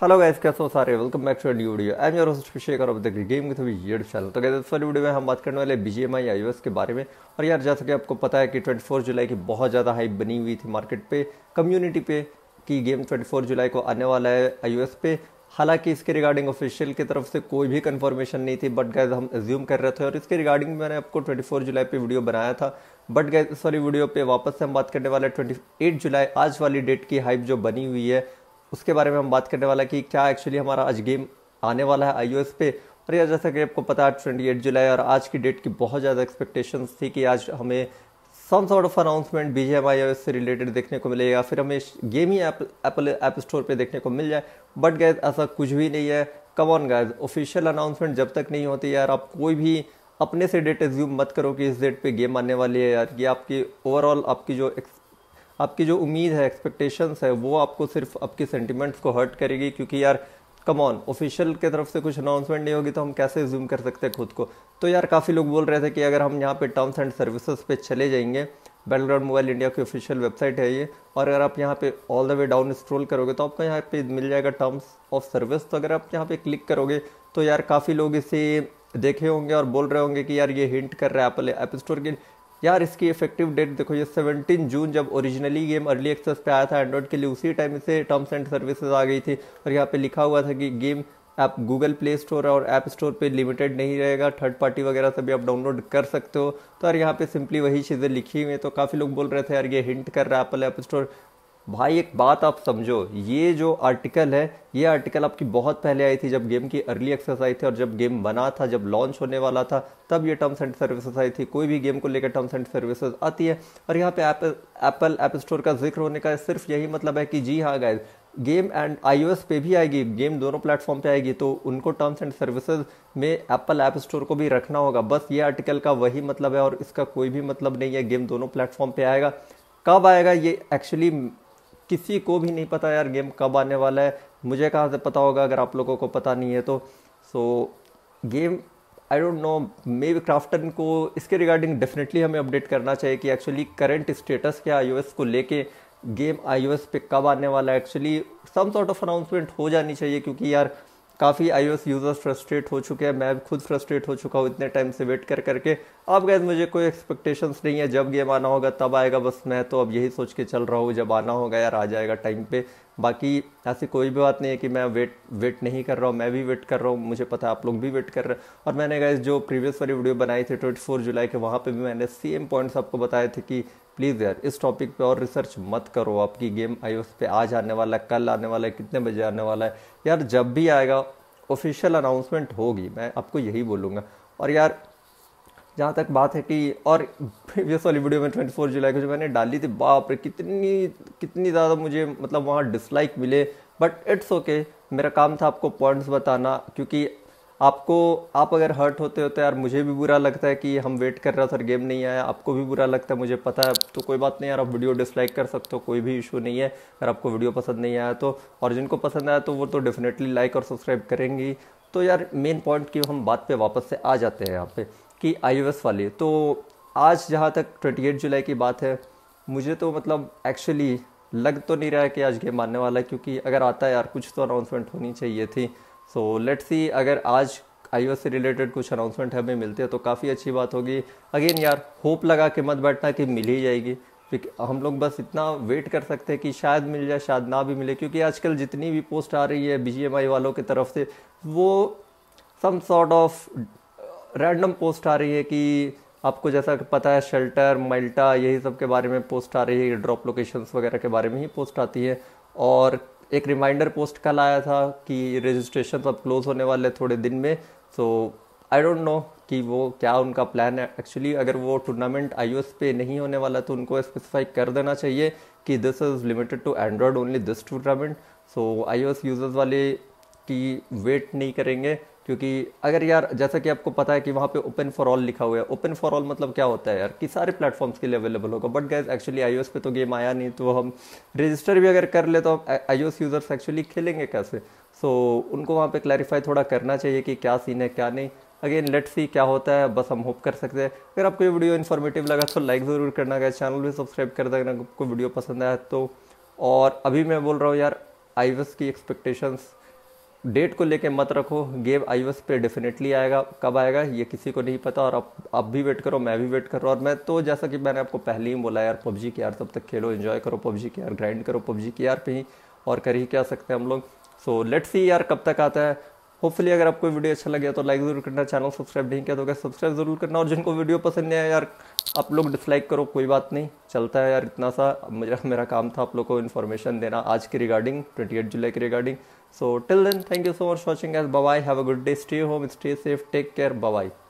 hello guys कैसे हो सारे welcome back to new video I am your host Abhishek और अब देख गेम के सभी ये चैनल तो कहते इस वाली वीडियो में हम बात करने वाले बी जी एम आई आई के बारे में और यार जैसा कि आपको पता है कि 24 जुलाई की बहुत ज़्यादा हाइप बनी हुई थी मार्केट पे कम्युनिटी पे कि गेम 24 जुलाई को आने वाला है आई पे हालांकि इसके रिगार्डिंग ऑफिशियल की तरफ से कोई भी कन्फर्मेशन नहीं थी बट गैज हम एज्यूम कर रहे थे और इसके रिगार्डिंग मैंने आपको फोर जुलाई पर वीडियो बनाया था बट गैज इस वाली वीडियो पर वापस से हम बात करने वाले एट जुलाई आज वाली डेट की हाइप जो बनी हुई है उसके बारे में हम बात करने वाला कि क्या एक्चुअली हमारा आज गेम आने वाला है आई पे और यार जैसा कि आपको पता है ट्वेंटी एट जुलाई और आज की डेट की बहुत ज़्यादा एक्सपेक्टेशंस थी कि आज हमें some sort of announcement B G M I से रिलेटेड देखने को मिलेगा फिर हमें गेम ही एप्पल ऐप स्टोर पर देखने को मिल जाए बट गैज ऐसा कुछ भी नहीं है come on guys official announcement जब तक नहीं होती यार आप कोई भी अपने से डेट एज्यूम मत करो कि इस डेट पे गेम आने वाली है यार ये आपकी ओवरऑल आपकी जो आपकी जो उम्मीद है एक्सपेक्टेशंस है वो आपको सिर्फ आपके सेंटिमेंट्स को हर्ट करेगी क्योंकि यार कम ऑन ऑफिशियल के तरफ से कुछ अनाउंसमेंट नहीं होगी तो हम कैसे जूम कर सकते हैं खुद को तो यार काफ़ी लोग बोल रहे थे कि अगर हम यहाँ पे टर्म्स एंड सर्विसेज पे चले जाएंगे बैलग्राउंड मोबाइल इंडिया की ऑफिशियल वेबसाइट है ये और अगर आप यहाँ पे all the way down scroll करोगे तो आपको यहाँ पे मिल जाएगा टर्म्स ऑफ सर्विस तो अगर आप यहाँ पे क्लिक करोगे तो यार काफ़ी लोग इसे देखे होंगे और बोल रहे होंगे कि यार ये हिंट कर रहे हैं एप्पल ऐप स्टोर के यार इसकी इफेक्टिव डेट देखो ये 17 जून जब ओरिजिनली गेम अर्ली एक्सेस पे आया था एंड्रॉइड के लिए उसी टाइम इसे टर्म्स एंड सर्विसेज आ गई थी और यहाँ पे लिखा हुआ था कि game app Google Play Store और ऐप स्टोर पे लिमिटेड नहीं रहेगा थर्ड पार्टी वगैरह से भी आप डाउनलोड कर सकते हो तो यार यहाँ पे सिंपली वही चीज़ें लिखी हुई हैं तो काफ़ी लोग बोल रहे थे यार ये हिंट कर रहा है एप्पल ऐप स्टोर भाई एक बात आप समझो ये जो आर्टिकल है ये आर्टिकल आपकी बहुत पहले आई थी जब गेम की अर्ली एक्सेस आई थी और जब गेम बना था जब लॉन्च होने वाला था तब ये टर्म्स एंड सर्विसेज आई थी कोई भी गेम को लेकर टर्म्स एंड सर्विसेज आती है और यहाँ पे एप्पल ऐप स्टोर का जिक्र होने का सिर्फ यही मतलब है कि जी हाँ गाय गेम एंड आईओएस पे भी आएगी गेम दोनों प्लेटफॉर्म पे आएगी तो उनको टर्म्स एंड सर्विसेज में एप्पल ऐप स्टोर को भी रखना होगा बस ये आर्टिकल का वही मतलब है और इसका कोई भी मतलब नहीं है गेम दोनों प्लेटफॉर्म पे आएगा कब आएगा ये एक्चुअली किसी को भी नहीं पता यार गेम कब आने वाला है मुझे कहाँ से पता होगा अगर आप लोगों को पता नहीं है तो so so, game I don't know maybe Krafton को इसके रिगार्डिंग डेफिनेटली हमें अपडेट करना चाहिए कि एक्चुअली करेंट स्टेटस क्या आई को लेके गेम आई पे कब आने वाला है actually some sort of announcement हो जानी चाहिए क्योंकि यार काफ़ी आई यूज़र्स फ्रस्ट्रेट हो चुके हैं मैं खुद फ्रस्ट्रेट हो चुका हूँ इतने टाइम से वेट कर करके अब गैस मुझे कोई एक्सपेक्टेशंस नहीं है जब गेम आना होगा तब आएगा बस मैं तो अब यही सोच के चल रहा हूँ जब आना होगा यार आ जाएगा टाइम पे बाकी ऐसी कोई भी बात नहीं है कि मैं वेट वेट नहीं कर रहा हूँ मैं भी वेट कर रहा हूँ मुझे पता है आप लोग भी वेट कर रहे हैं और मैंने गाइज जो प्रीवियस वाली वीडियो बनाई थी ट्वेंटी फोर जुलाई के वहाँ पे भी मैंने सेम पॉइंट्स आपको बताए थे कि प्लीज़ यार इस टॉपिक पे और रिसर्च मत करो आपकी गेम आई पे आज आने वाला है कल आने वाला है कितने बजे आने वाला है यार जब भी आएगा ऑफिशियल अनाउंसमेंट होगी मैं आपको यही बोलूँगा और यार जहाँ तक बात है कि और प्रीवियस वाली वीडियो में ट्वेंटी फोर जुलाई को जो मैंने डाली थी बाप रे कितनी कितनी ज़्यादा मुझे मतलब वहाँ डिसलाइक मिले बट इट्स ओके मेरा काम था आपको पॉइंट्स बताना क्योंकि आपको आप अगर हर्ट होते होते तो यार मुझे भी बुरा लगता है कि हम वेट कर रहे हो सर गेम नहीं आया आपको भी बुरा लगता है मुझे पता है तो कोई बात नहीं यार आप वीडियो डिसलाइक कर सकते हो कोई भी इशू नहीं है अगर आपको वीडियो पसंद नहीं आया तो और जिनको पसंद आया तो वो तो डेफिनेटली लाइक और सब्सक्राइब करेंगी तो यार मेन पॉइंट की हम बात पे वापस से आ जाते हैं यहाँ पे कि आई वाली तो आज जहाँ तक ट्वेंटी जुलाई की बात है मुझे तो मतलब एक्चुअली लग तो नहीं रहा है कि आज गेम आने वाला है क्योंकि अगर आता है यार कुछ तो अनाउंसमेंट होनी चाहिए थी सो लेट्स सी अगर आज आई से रिलेटेड कुछ अनाउंसमेंट हमें मिलते हैं तो काफ़ी अच्छी बात होगी अगेन यार होप लगा कि मत बैठना कि मिल ही जाएगी हम लोग बस इतना वेट कर सकते हैं कि शायद मिल जाए शायद ना भी मिले क्योंकि आजकल जितनी भी पोस्ट आ रही है बी वालों की तरफ से वो some sort of random post आ रही है कि आपको जैसा पता है शेल्टर मल्टा यही सब के बारे में पोस्ट आ रही है ड्रॉप लोकेशंस वगैरह के बारे में ही पोस्ट आती है और एक रिमाइंडर पोस्ट कल आया था कि रजिस्ट्रेशन अब क्लोज़ होने वाले थोड़े दिन में सो आई डोंट नो कि वो क्या उनका प्लान है एक्चुअली अगर वो टूर्नामेंट आई पे नहीं होने वाला तो उनको स्पेसिफाई कर देना चाहिए कि this is limited to Android only this tournament so I users वाले की वेट नहीं करेंगे क्योंकि अगर यार जैसा कि आपको पता है कि वहाँ पे ओपन फॉर ऑल लिखा हुआ है ओपन फॉर ऑल मतलब क्या होता है यार कि सारे प्लेटफॉर्म्स के लिए अवेलेबल होगा बट गैस एक्चुअली आई पे तो गेम आया नहीं तो हम रजिस्टर भी अगर कर ले तो आई यूज़र्स एक्चुअली खेलेंगे कैसे सो so, उनको वहाँ पर क्लैरिफाई थोड़ा करना चाहिए कि क्या सीन है क्या नहीं अगेन लेट्स सी क्या होता है बस हम होप कर सकते हैं अगर आपको ये वीडियो इन्फॉर्मेटिव लगा तो लाइक ज़रूर करना गया चैनल भी सब्सक्राइब कर देना आपको वीडियो पसंद आया तो और अभी मैं बोल रहा हूँ यार आई की एक्सपेक्टेशंस डेट को लेके मत रखो गेम आई पे डेफिनेटली आएगा कब आएगा ये किसी को नहीं पता और अब आप भी वेट करो मैं भी वेट कर रहा हूँ और मैं तो जैसा कि मैंने आपको पहले ही बोला यार पबजी के यार तब तक खेलो एंजॉय करो पबजी के यार ग्राइंड करो पबजी के यार पे ही और कर ही क्या सकते हैं हम लोग सो लेट्स सी यार कब तक आता है होपफुली अगर आपको वीडियो अच्छा लगे तो लाइक ज़रूर करना चैनल सब्सक्राइब नहीं किया तो सब्सक्राइब जरूर करना और जिनको वीडियो पसंद नहीं आया यार आप लोग डिसलाइक करो कोई बात नहीं चलता है यार इतना सा मेरा मेरा काम था आप लोग को इन्फॉर्मेशन देना आज के रिगार्डिंग ट्वेंटी एट जुलाई के regarding so till then thank you so much watching as bye have a good day stay home stay safe take care bye